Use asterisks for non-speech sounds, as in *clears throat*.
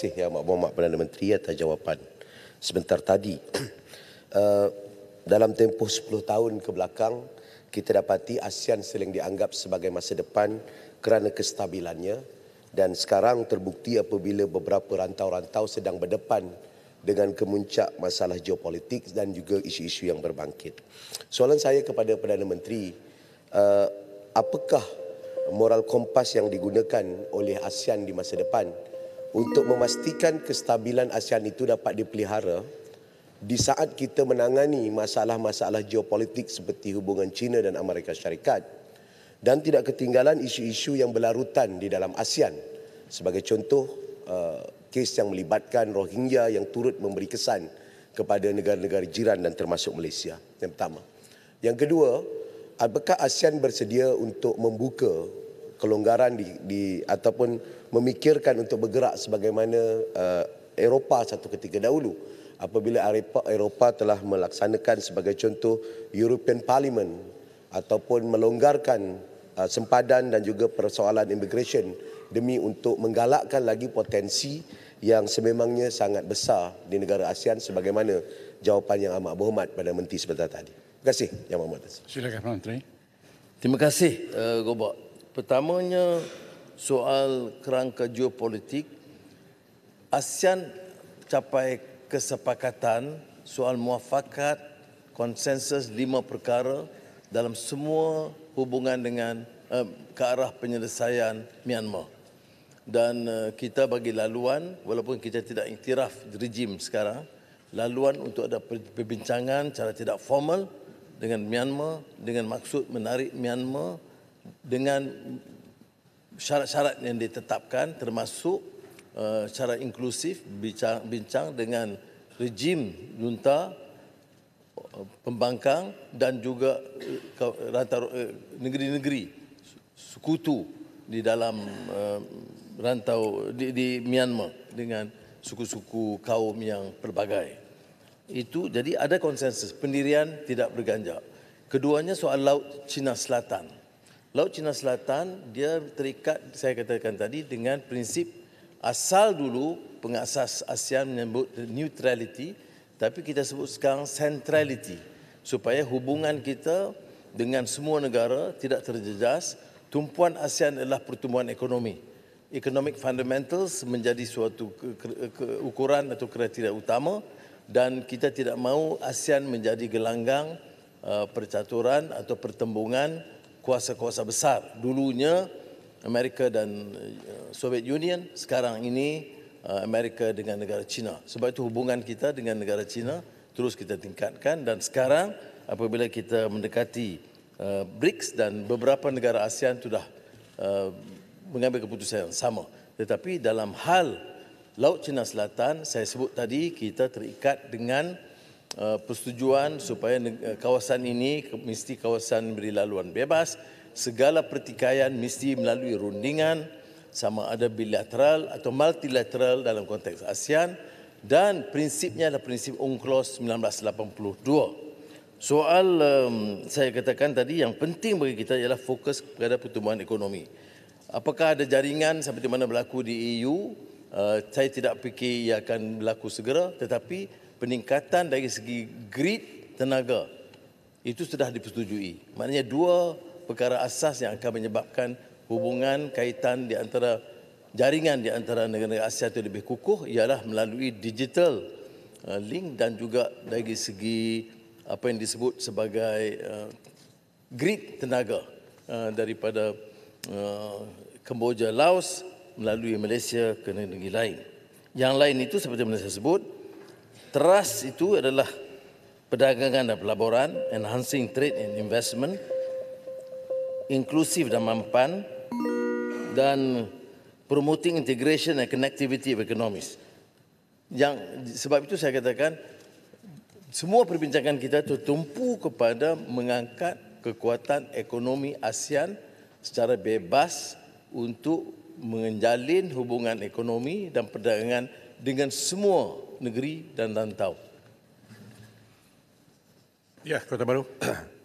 kasih Yang Amat Berhormat Perdana Menteri atas jawapan sebentar tadi. Uh, *clears throat* dalam tempoh 10 tahun ke belakang, kita dapati ASEAN sering dianggap sebagai masa depan kerana kestabilannya dan sekarang terbukti apabila beberapa rantau-rantau sedang berdepan dengan kemuncak masalah geopolitik dan juga isu-isu yang berbangkit. Soalan saya kepada Perdana Menteri, uh, apakah moral kompas yang digunakan oleh ASEAN di masa depan untuk memastikan kestabilan ASEAN itu dapat dipelihara di saat kita menangani masalah-masalah geopolitik seperti hubungan China dan Amerika Syarikat dan tidak ketinggalan isu-isu yang berlarutan di dalam ASEAN sebagai contoh eh, kes yang melibatkan Rohingya yang turut memberi kesan kepada negara-negara jiran dan termasuk Malaysia yang pertama. Yang kedua, apakah ASEAN bersedia untuk membuka kelonggaran di, di ataupun memikirkan untuk bergerak sebagaimana uh, Eropah satu ketika dahulu apabila Eropah telah melaksanakan sebagai contoh European Parliament ataupun melonggarkan uh, sempadan dan juga persoalan immigration demi untuk menggalakkan lagi potensi yang sememangnya sangat besar di negara ASEAN sebagaimana jawapan yang amat berhormat pada menteri sebentar tadi. Terima kasih Yang Mahmud. Silakan Menteri. Terima kasih uh, Gobak. Pertamanya soal kerangka geopolitik ASEAN capai kesepakatan soal muafakat konsensus lima perkara dalam semua hubungan dengan eh, ke arah penyelesaian Myanmar. Dan eh, kita bagi laluan walaupun kita tidak iktiraf rejim sekarang, laluan untuk ada perbincangan cara tidak formal dengan Myanmar dengan maksud menarik Myanmar dengan syarat-syarat yang ditetapkan termasuk uh, secara inklusif bincang-bincang dengan rejim junta uh, pembangkang dan juga eh, negeri-negeri uh, sekutu di dalam uh, rantau di, di Myanmar dengan suku-suku kaum yang pelbagai. Itu jadi ada konsensus pendirian tidak berganjak. Keduanya soal laut Cina Selatan. Laut Cina Selatan dia terikat saya katakan tadi dengan prinsip asal dulu pengasas ASEAN menyebut neutrality tapi kita sebut sekarang centrality supaya hubungan kita dengan semua negara tidak terjejas tumpuan ASEAN adalah pertumbuhan ekonomi economic fundamentals menjadi suatu ukuran atau kriteria utama dan kita tidak mahu ASEAN menjadi gelanggang uh, percaturan atau pertembungan kuasa-kuasa besar dulunya Amerika dan uh, Soviet Union sekarang ini uh, Amerika dengan negara China sebab itu hubungan kita dengan negara China terus kita tingkatkan dan sekarang apabila kita mendekati uh, BRICS dan beberapa negara ASEAN sudah mengambil keputusan yang sama tetapi dalam hal Laut Cina Selatan saya sebut tadi kita terikat dengan Uh, persetujuan supaya uh, kawasan ini mesti kawasan beri laluan bebas. Segala pertikaian mesti melalui rundingan sama ada bilateral atau multilateral dalam konteks ASEAN dan prinsipnya adalah prinsip UNCLOS 1982. Soal um, saya katakan tadi yang penting bagi kita ialah fokus kepada pertumbuhan ekonomi. Apakah ada jaringan seperti mana berlaku di EU? Uh, saya tidak fikir ia akan berlaku segera tetapi peningkatan dari segi grid tenaga itu sudah dipersetujui. Maknanya dua perkara asas yang akan menyebabkan hubungan kaitan di antara jaringan di antara negara-negara Asia itu lebih kukuh ialah melalui digital uh, link dan juga dari segi apa yang disebut sebagai uh, grid tenaga uh, daripada uh, Kemboja Laos melalui Malaysia ke negeri lain. Yang lain itu seperti mana saya sebut Trust itu adalah perdagangan dan pelaburan, enhancing trade and investment, inklusif dan mampan, dan promoting integration and connectivity of economies. Yang sebab itu saya katakan semua perbincangan kita tertumpu kepada mengangkat kekuatan ekonomi ASEAN secara bebas untuk menjalin hubungan ekonomi dan perdagangan dengan semua negeri dan rantau. Ya, Kota Baru. *clears throat*